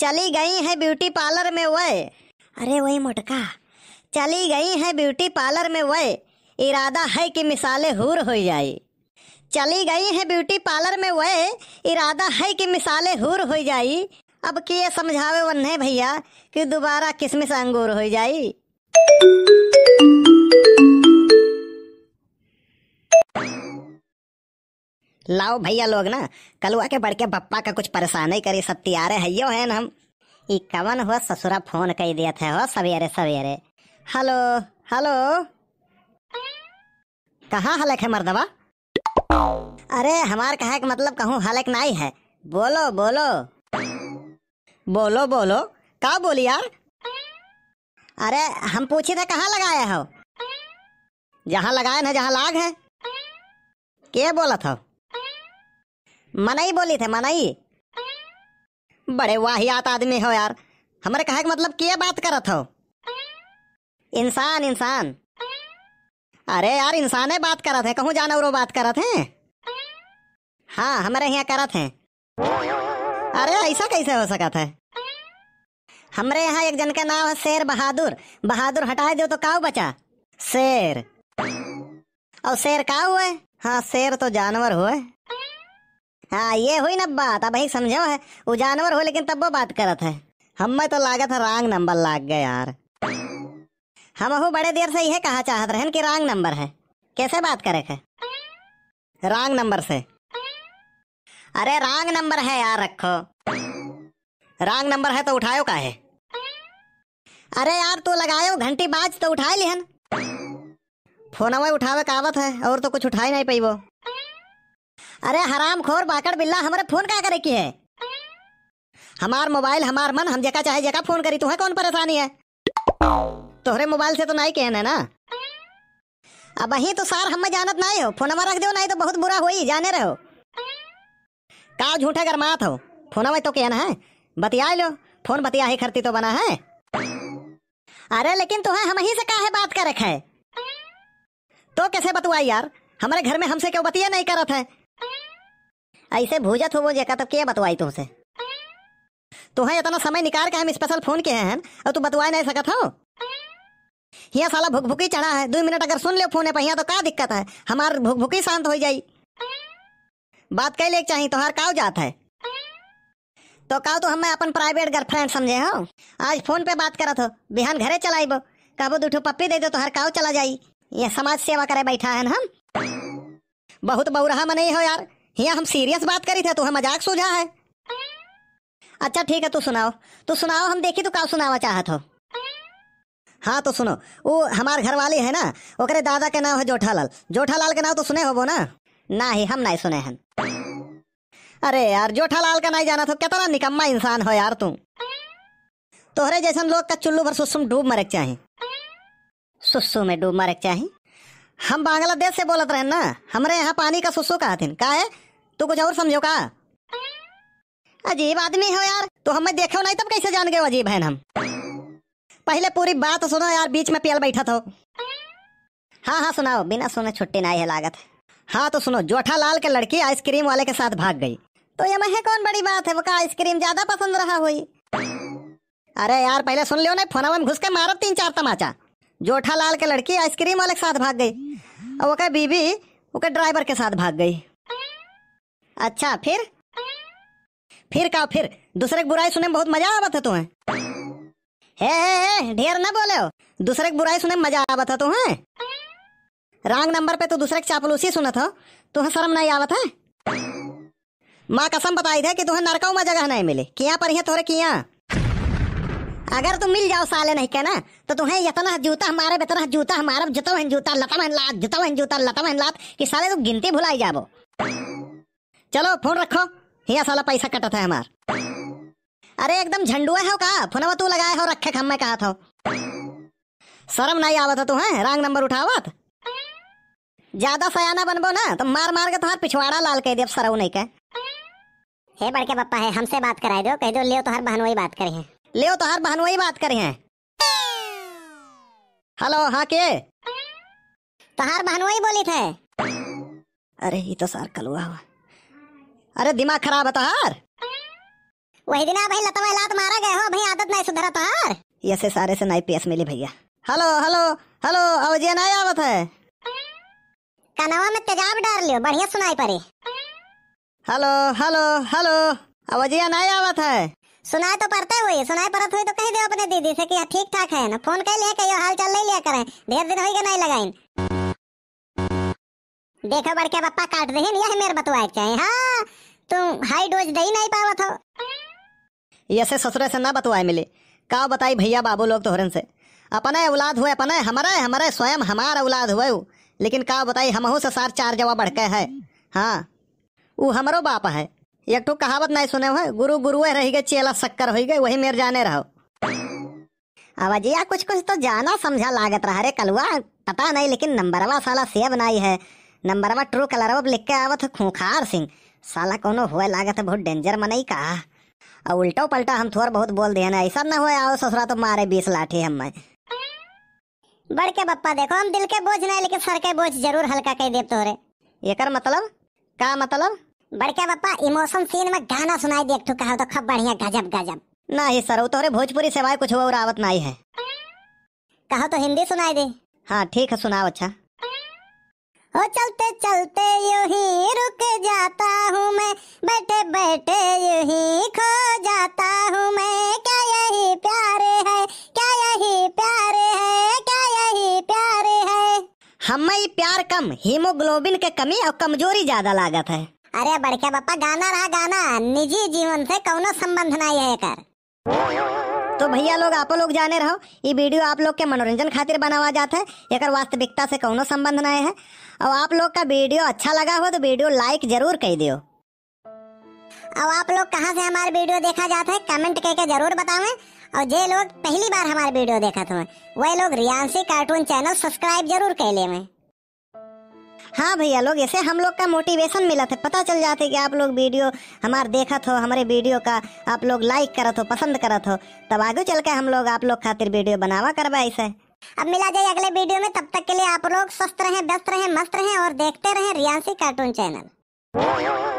चली गई हैं ब्यूटी पार्लर में वह अरे वही मोटका चली गई हैं ब्यूटी पार्लर में वह इरादा है कि मिसाले हूर हो जाए चली गई हैं ब्यूटी पार्लर में वह इरादा है कि मिसाले हूर हो जाए अब कि ये समझावे वन है भैया कि दोबारा किसमिस अंगूर हो जाए लाओ भैया लोग ना कलुआ के बड़के के बप्पा का कुछ परेशानी करी सत्यारे हयो है हम ई कवन हो ससुरा फोन कर दिया था हो सवेरे सवेरे हेलो हेलो कहाँ हलक है मरदबा अरे हमार कहा के मतलब कहूँ हलक नहीं है बोलो बोलो बोलो बोलो का बोली यार अरे हम पूछे थे कहाँ लगाया हो जहाँ लगाए ना जहाँ लाग है के बोला था मनाई बोली थे मनाई बड़े वाहियात आदमी हो यार हमारे कहे का मतलब क्या बात करत हो इंसान इंसान अरे यार है बात करत है कहूँ जानवरों बात करत है हाँ हमारे यहाँ करत है अरे ऐसा कैसे हो सका था हमारे यहाँ एक जन का नाम है शेर बहादुर बहादुर हटा दो तो काऊ बचा शेर और शेर का हुए हाँ शेर तो जानवर हुए हाँ ये हुई ना बात अब ही समझो है वो जानवर हो लेकिन तब वो बात करत है हम तो लागत है रॉन्ग नंबर लाग गए यार हम बड़े देर से यह कहा चाहत रहन कि रॉन्ग नंबर है कैसे बात करे थे रॉन्ग नंबर से अरे रॉन्ग नंबर है यार रखो रॉन्ग नंबर है तो उठायो का है अरे यार तू तो लगायो घंटी बाज तो उठा लिहन फोन उठावे कावत है और तो कुछ उठाई नहीं पाई वो अरे हराम खोर बाकड़ बिल्ला हमारे फोन का करे की है हमार मोबाइल हमार मन हम जगह चाहे जगह फोन करी तुम्हें कौन परेशानी है तोहरे मोबाइल से तो नहीं कहना ना अब ही तो सार हमें जानत नहीं हो फोन रख दो नहीं तो बहुत बुरा हो जाने रहो का झूठा मात हो फोनवा तो कहना है बतिया लो फोन बतिया ही खरती तो बना है अरे लेकिन तुम्हें हम ही से है बात कर रखा है तो कैसे बतुआ यार हमारे घर में हमसे क्यों बतिया नहीं करत है ऐसे भूजत हो जेका तब क्या बतवाई तुमसे तो है इतना समय निकाल के हम स्पेशल फोन के हैं और तू बतवा नहीं सकत हो यहाँ साला भुकी चढ़ा है दो मिनट अगर सुन ले फोन है तो का दिक्कत है हमार भुकभुकी शांत हो जाई बात कह ले चाहिए तो हर काव जात है तो काव तो हमें अपन प्राइवेट गर्लफ्रेंड समझे हो आज फोन पे बात करत हो बिहान घरे चलाइब कबो दूठो पप्पी दे दो तो हर काव चला जाई ये समाज सेवा करे बैठा है हम बहुत बहुराहा में हो यार यहाँ हम सीरियस बात करी थे तो मजाक सूझा है अच्छा ठीक है तू सुनाओ तो सुनाओ हम देखी तो का सुनावा चाहत हो हाँ तो सुनो वो हमार घर वाले है ना ओकरे दादा के नाम है जोठालाल जोठालाल के नाम तो सुने हो वो ना ना ही हम नहीं सुने हैं अरे यार जोठालाल का नहीं जाना तो कितना निकम्मा इंसान हो यार तू तोहरे हम लोग का चुल्लू भर सुसुम डूब मरक चाहे सुसुम में डूब मरक चाहे हम बांग्लादेश से बोलत रहे ना हमारे यहाँ पानी का सुसु थे का है तू कुछ और समझो का अजीब आदमी हो यार तो हमें देखो नहीं तब कैसे जान गए अजीब है हम पहले पूरी बात तो सुनो यार बीच में पियल बैठा था हाँ हाँ सुनाओ बिना सुने छुट्टी नहीं है लागत हाँ तो सुनो जोठा लाल के लड़की आइसक्रीम वाले के साथ भाग गई तो ये मैं कौन बड़ी बात है वो का आइसक्रीम ज्यादा पसंद रहा हुई अरे यार पहले सुन लियो ना फोन में घुस के मारब तीन चार तमाचा जोठा लाल के लड़की आइसक्रीम वाले के साथ भाग गई और वो बीबी वो ड्राइवर के साथ भाग गई अच्छा फिर फिर का फिर दूसरे की बुराई सुने में बहुत मजा आवा था तुम्हें हे हे हे ढेर ना बोले हो दूसरे की बुराई सुने में मजा आवा था तुम्हें रांग नंबर पे तो दूसरे की चापलूसी सुना था तुम्हें शर्म नहीं आवा था माँ कसम बताई थी कि तुम्हें नरकाओ में जगह नहीं मिले किया पर थोड़े किया अगर तुम मिल जाओ साले नहीं कहना तो तुम्हें इतना जूता हमारे इतना जूता हमारा जूता जूता लता महन लात जूता महन जूता लता महन लात कि साले तुम गिनती भुलाई जाबो चलो फोन रखो हिया साला पैसा कटा था हमार अरे एकदम झंडुए हो का फोनवा तू लगाए हो रखे खम में कहा था शर्म नहीं आवत तू है रंग नंबर उठावत ज्यादा सयाना बनबो ना तो मार मार के तुहार पिछवाड़ा लाल कह दे सरऊ नहीं कह हे बड़के पप्पा है हमसे बात कराए दो कह दो लियो तो हर बहन वही बात करे हैं लियो तो हर बहन वही बात करे हैं हेलो हाँ के तो हर बहन वही बोली थे अरे ये तो सार कलुआ हुआ अरे दिमाग खराब है तहार वही दिन भाई लता लात मारा गए हो भाई आदत नहीं सुधरा तहार ऐसे सारे से नहीं पीएस मिली भैया हेलो हेलो हेलो अवजे नहीं आवत है कनवा में तेजाब डाल लियो बढ़िया सुनाई पड़े हेलो हेलो हेलो अवजिया नहीं आवत है सुनाई तो पड़ते हुए सुनाई पड़त हुई तो कह दे अपने दीदी से कि ठीक ठाक है ना फोन कर लिया कहो हाल चाल नहीं लिया करें ढेर दिन हो गया नहीं लगाइन देखो बड़के पप्पा काट दे नहीं है मेरे बतवाए चाहे हाँ तुम हाई डोज दे नहीं पावत हो ऐसे ससुरे से ना बतवाए मिले का बताई भैया बाबू लोग तोहरन से अपना औलाद हुए अपना हमारा हमारा स्वयं हमारा औलाद हुए लेकिन का बताई हमहू से सार चार जवा बढ़के है हाँ वो हमारो बाप है एक तो कहावत नहीं सुने हुए गुरु गुरुए रह गए चेला शक्कर हो गए वही मेरे जाने रहो अब अजिया कुछ कुछ तो जाना समझा लागत रहा रे कलुआ पता नहीं लेकिन नंबरवा साला सेब नहीं है नंबरवा ट्रू कलरवा लिख के आवत खूंखार सिंह साला कोनो हुए लागत बहुत डेंजर मने का और उल्टा पलटा हम थोड़ा बहुत बोल दिया ऐसा ना हुए आओ ससुरा तो मारे बीस लाठी हम बड़के बढ़ बप्पा देखो हम दिल के बोझ नहीं लेकिन सर के बोझ जरूर हल्का कह दे तोरे एकर मतलब का मतलब बड़का बप्पा इमोशन सीन में गाना सुनाई देख तो कहा तो खब बढ़िया गजब गजब नहीं सर वो तोरे भोजपुरी सेवाएं कुछ और आवत नहीं है कहा तो हिंदी सुनाई दे हाँ ठीक है सुनाओ अच्छा ओ चलते चलते यू ही रुक जाता हूँ मैं बैठे बैठे यू ही खो जाता हूँ मैं क्या यही प्यार है क्या यही प्यार है क्या यही प्यार है हमें प्यार कम हीमोग्लोबिन के कमी और कमजोरी ज्यादा लागत है अरे बड़के पापा गाना रहा गाना निजी जीवन से कौनो संबंध नहीं है कर तो भैया लोग आप लोग जाने रहो ये वीडियो आप लोग के मनोरंजन खातिर बनावा जाता है एक वास्तविकता से कोनो संबंध नए है और आप लोग का वीडियो अच्छा लगा हो तो वीडियो लाइक जरूर कर दियो अब आप लोग कहाँ से हमारे वीडियो देखा जाता है कमेंट करके जरूर बतावे और जे लोग पहली बार हमारे वीडियो देखा थे वह लोग रियांसी कार्टून चैनल सब्सक्राइब जरूर कर ले हाँ भैया लोग ऐसे हम लोग का मोटिवेशन मिला था पता चल जाते कि आप लोग वीडियो हमारे देखत हो हमारे वीडियो का आप लोग लाइक करत हो पसंद करत हो तब आगे चल के हम लोग आप लोग खातिर वीडियो बनावा करवा ऐसे अब मिला जाए अगले वीडियो में तब तक के लिए आप लोग स्वस्थ रहें व्यस्त रहें मस्त रहें और देखते रहें रियासी कार्टून चैनल